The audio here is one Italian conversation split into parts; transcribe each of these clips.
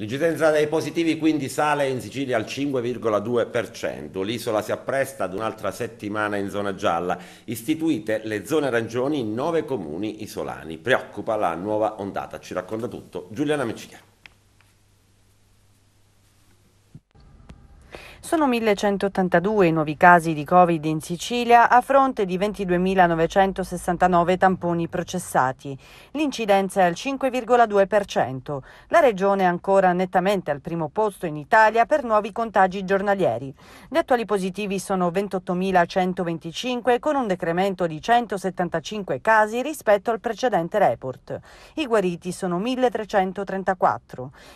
L'incidenza dei positivi quindi sale in Sicilia al 5,2%. L'isola si appresta ad un'altra settimana in zona gialla. Istituite le zone arancioni in nove comuni isolani. Preoccupa la nuova ondata. Ci racconta tutto Giuliana Mecica. Sono 1182 i nuovi casi di Covid in Sicilia a fronte di 22.969 tamponi processati. L'incidenza è al 5,2%. La regione è ancora nettamente al primo posto in Italia per nuovi contagi giornalieri. Gli attuali positivi sono 28.125 con un decremento di 175 casi rispetto al precedente report. I guariti sono 1.334.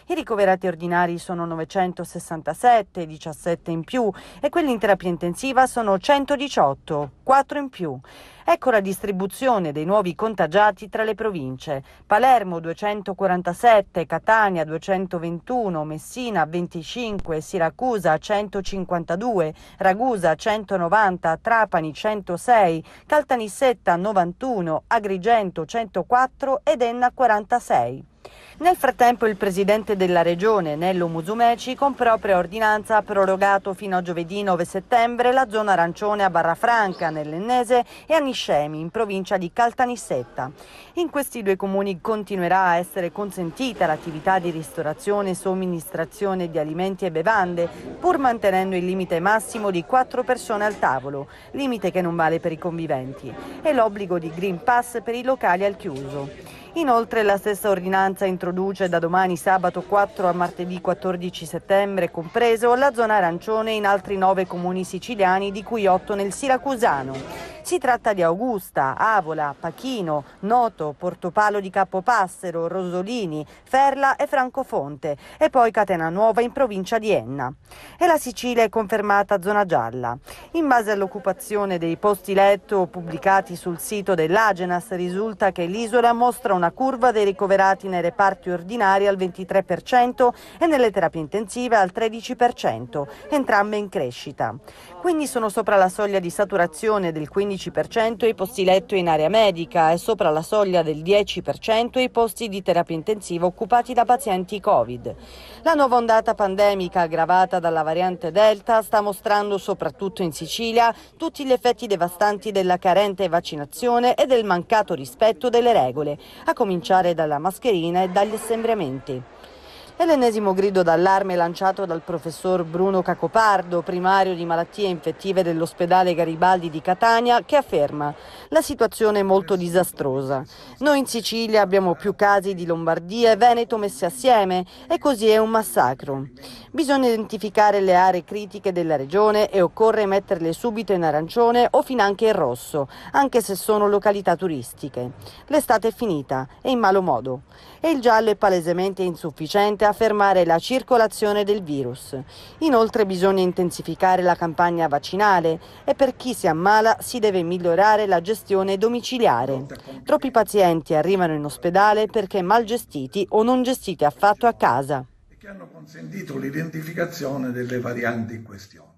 I ricoverati ordinari sono 967, 17 7 in più e quelli in terapia intensiva sono 118, 4 in più. Ecco la distribuzione dei nuovi contagiati tra le province. Palermo 247, Catania 221, Messina 25, Siracusa 152, Ragusa 190, Trapani 106, Caltanissetta 91, Agrigento 104 ed Enna 46. Nel frattempo il presidente della regione, Nello Musumeci, con propria ordinanza ha prorogato fino a giovedì 9 settembre la zona arancione a Barra Franca, nell'Ennese, e a Niscemi, in provincia di Caltanissetta. In questi due comuni continuerà a essere consentita l'attività di ristorazione e somministrazione di alimenti e bevande, pur mantenendo il limite massimo di quattro persone al tavolo, limite che non vale per i conviventi, e l'obbligo di Green Pass per i locali al chiuso. Inoltre la stessa ordinanza introduce da domani sabato 4 a martedì 14 settembre compreso la zona arancione in altri nove comuni siciliani di cui otto nel Siracusano. Si tratta di Augusta, Avola, Pachino, Noto, Portopalo di Capopassero, Rosolini, Ferla e Francofonte e poi Catena Nuova in provincia di Enna. E la Sicilia è confermata zona gialla. In base all'occupazione dei posti letto pubblicati sul sito dell'Agenas risulta che l'isola mostra una curva dei ricoverati nei reparti ordinari al 23% e nelle terapie intensive al 13%, entrambe in crescita. Quindi sono sopra la soglia di saturazione del 15% 15% i posti letto in area medica e sopra la soglia del 10% i posti di terapia intensiva occupati da pazienti Covid. La nuova ondata pandemica aggravata dalla variante Delta sta mostrando soprattutto in Sicilia tutti gli effetti devastanti della carente vaccinazione e del mancato rispetto delle regole, a cominciare dalla mascherina e dagli assembramenti. È l'ennesimo grido d'allarme lanciato dal professor Bruno Cacopardo, primario di malattie infettive dell'ospedale Garibaldi di Catania, che afferma la situazione è molto disastrosa. Noi in Sicilia abbiamo più casi di Lombardia e Veneto messe assieme e così è un massacro. Bisogna identificare le aree critiche della regione e occorre metterle subito in arancione o fin anche in rosso, anche se sono località turistiche. L'estate è finita e in malo modo. E il giallo è palesemente insufficiente a fermare la circolazione del virus. Inoltre bisogna intensificare la campagna vaccinale e per chi si ammala si deve migliorare la gestione domiciliare. Troppi pazienti arrivano in ospedale perché mal gestiti o non gestiti affatto a casa. E che hanno consentito l'identificazione delle varianti in questione.